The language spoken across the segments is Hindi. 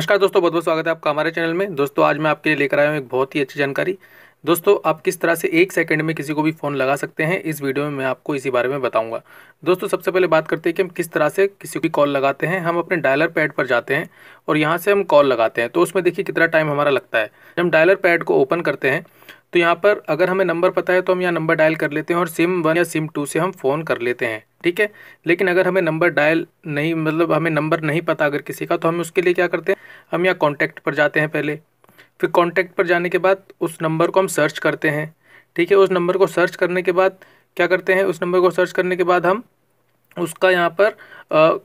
नमस्कार दोस्तों बहुत बहुत स्वागत है आपका हमारे चैनल में दोस्तों आज मैं आपके लिए लेकर आया हूँ एक बहुत ही अच्छी जानकारी दोस्तों आप किस तरह से एक सेकंड में किसी को भी फ़ोन लगा सकते हैं इस वीडियो में मैं आपको इसी बारे में बताऊंगा दोस्तों सबसे पहले बात करते हैं कि हम किस तरह से किसी की कॉल लगाते हैं हम अपने डायलर पैड पर जाते हैं और यहाँ से हम कॉल लगाते हैं तो उसमें देखिए कितना टाइम हमारा लगता है हम डायलर पैड को ओपन करते हैं तो यहाँ पर अगर हमें नंबर पता है तो हम यहाँ नंबर डायल कर लेते हैं और सिम वन या सिम टू से हम फ़ोन कर लेते हैं ठीक है लेकिन अगर हमें नंबर डायल नहीं मतलब हमें नंबर नहीं पता अगर किसी का तो हम उसके लिए क्या करते हैं हम यहाँ कॉन्टैक्ट पर जाते हैं पहले फिर कॉन्टैक्ट पर जाने के बाद उस नंबर को हम सर्च करते हैं ठीक है उस नंबर को सर्च करने के बाद क्या करते हैं उस नंबर को सर्च करने के बाद हम उसका यहाँ पर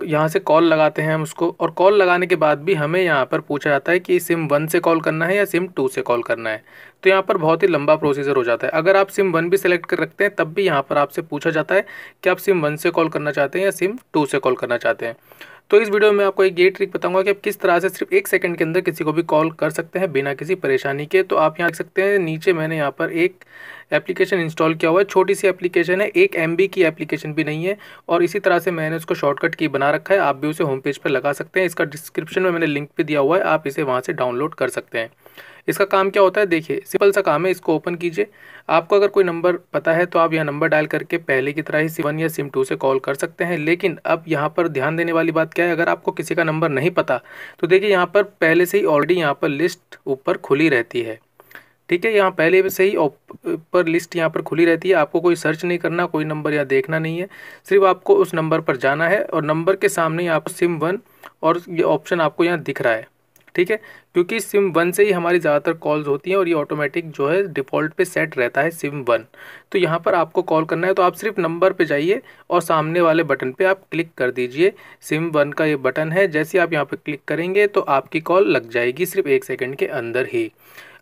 यहाँ से कॉल लगाते हैं हम उसको और कॉल लगाने के बाद भी हमें यहाँ पर पूछा जाता है कि सिम वन से कॉल करना है या सिम टू से कॉल करना है तो यहाँ पर बहुत ही लंबा प्रोसीजर हो जाता है अगर आप सिम वन भी सिलेक्ट कर रखते हैं तब भी यहाँ पर आपसे पूछा जाता है कि आप सिम वन से कॉल करना चाहते हैं या सिम टू से कॉल करना चाहते हैं तो इस वीडियो में आपको एक ये ट्रिक बताऊंगा कि आप किस तरह से सिर्फ एक सेकंड के अंदर किसी को भी कॉल कर सकते हैं बिना किसी परेशानी के तो आप यहाँ देख सकते हैं नीचे मैंने यहाँ पर एक एप्लीकेशन इंस्टॉल किया हुआ है छोटी सी एप्लीकेशन है एक एम की एप्लीकेशन भी नहीं है और इसी तरह से मैंने उसको शॉर्टकट की बना रखा है आप भी उसे होम पेज पर लगा सकते हैं इसका डिस्क्रिप्शन में मैंने लिंक भी दिया हुआ है आप इसे वहाँ से डाउनलोड कर सकते हैं इसका काम क्या होता है देखिए सिंपल सा काम है इसको ओपन कीजिए आपको अगर कोई नंबर पता है तो आप यह नंबर डायल करके पहले की तरह ही सिम वन या सिम टू से कॉल कर सकते हैं लेकिन अब यहाँ पर ध्यान देने वाली बात क्या है अगर आपको किसी का नंबर नहीं पता तो देखिए यहाँ पर पहले से ही ऑलरेडी यहाँ पर लिस्ट ऊपर खुली रहती है ठीक है यहाँ पहले से ही पर लिस्ट यहाँ पर खुली रहती है आपको कोई सर्च नहीं करना कोई नंबर यहाँ देखना नहीं है सिर्फ आपको उस नंबर पर जाना है और नंबर के सामने यहाँ पर सिम वन और ये ऑप्शन आपको यहाँ दिख रहा है ठीक है क्योंकि सिम वन से ही हमारी ज़्यादातर कॉल्स होती हैं और ये ऑटोमेटिक जो है डिफ़ॉल्ट पे सेट रहता है सिम वन तो यहाँ पर आपको कॉल करना है तो आप सिर्फ नंबर पे जाइए और सामने वाले बटन पे आप क्लिक कर दीजिए सिम वन का ये बटन है जैसे आप यहाँ पर क्लिक करेंगे तो आपकी कॉल लग जाएगी सिर्फ एक सेकेंड के अंदर ही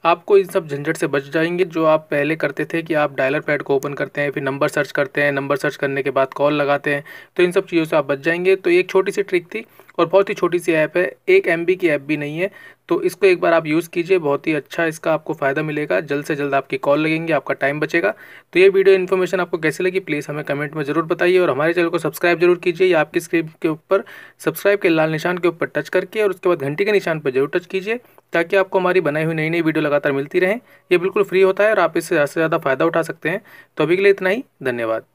आपको इन सब झंझट से बच जाएंगे जो आप पहले करते थे कि आप डायलर पैड को ओपन करते हैं फिर नंबर सर्च करते हैं नंबर सर्च करने के बाद कॉल लगाते हैं तो इन सब चीज़ों से आप बच जाएंगे तो एक छोटी सी ट्रिक थी और बहुत ही छोटी सी ऐप है एक एम की ऐप भी नहीं है तो इसको एक बार आप यूज़ कीजिए बहुत ही अच्छा इसका आपको फ़ायदा मिलेगा जल्द से जल्द आपकी कॉल लगेंगे आपका टाइम बचेगा तो ये वीडियो इन्फॉर्मेशन आपको कैसे लगी प्लीज़ हमें कमेंट में ज़रूर बताइए और हमारे चैनल को सब्सक्राइब जरूर कीजिए या आपकी स्क्रीन के ऊपर सब्सक्राइब के लाल निशान के ऊपर टच करके और उसके बाद घंटी के निशान पर जरूर टच कीजिए ताकि आपको हमारी बनाई हुई नई नई वीडियो लगातार मिलती रहें ये बिल्कुल फ्री होता है और आप इससे ज़्यादा से ज़्यादा फ़ायदा उठा सकते हैं तो अभी के लिए इतना ही धन्यवाद